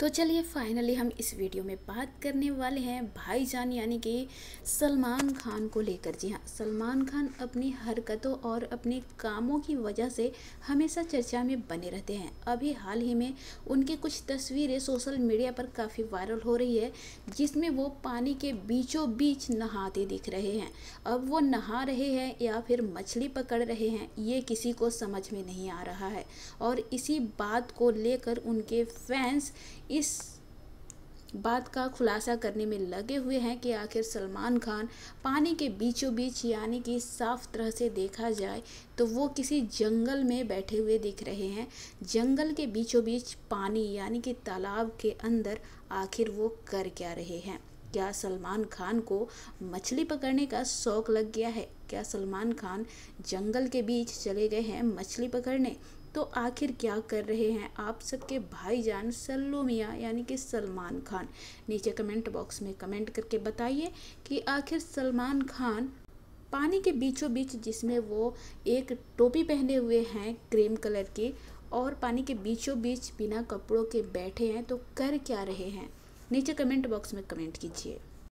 तो चलिए फाइनली हम इस वीडियो में बात करने वाले हैं भाईजान यानी कि सलमान खान को लेकर जी हाँ सलमान खान अपनी हरकतों और अपने कामों की वजह से हमेशा चर्चा में बने रहते हैं अभी हाल ही में उनकी कुछ तस्वीरें सोशल मीडिया पर काफ़ी वायरल हो रही है जिसमें वो पानी के बीचों बीच नहाते दिख रहे हैं अब वो नहा रहे हैं या फिर मछली पकड़ रहे हैं ये किसी को समझ में नहीं आ रहा है और इसी बात को लेकर उनके फैंस इस बात का खुलासा करने में लगे हुए हैं कि आखिर सलमान खान पानी के बीचों बीच यानी कि साफ तरह से देखा जाए तो वो किसी जंगल में बैठे हुए दिख रहे हैं जंगल के बीचों बीच पानी यानी कि तालाब के अंदर आखिर वो कर क्या रहे हैं क्या सलमान खान को मछली पकड़ने का शौक लग गया है क्या सलमान खान जंगल के बीच चले गए हैं मछली पकड़ने तो आखिर क्या कर रहे हैं आप सबके भाईजान सल्लो मियाँ यानी कि सलमान खान नीचे कमेंट बॉक्स में कमेंट करके बताइए कि आखिर सलमान खान पानी के बीचों बीच जिसमें वो एक टोपी पहने हुए हैं क्रीम कलर की और पानी के बीचों बीच बिना कपड़ों के बैठे हैं तो कर क्या रहे हैं नीचे कमेंट बॉक्स में कमेंट कीजिए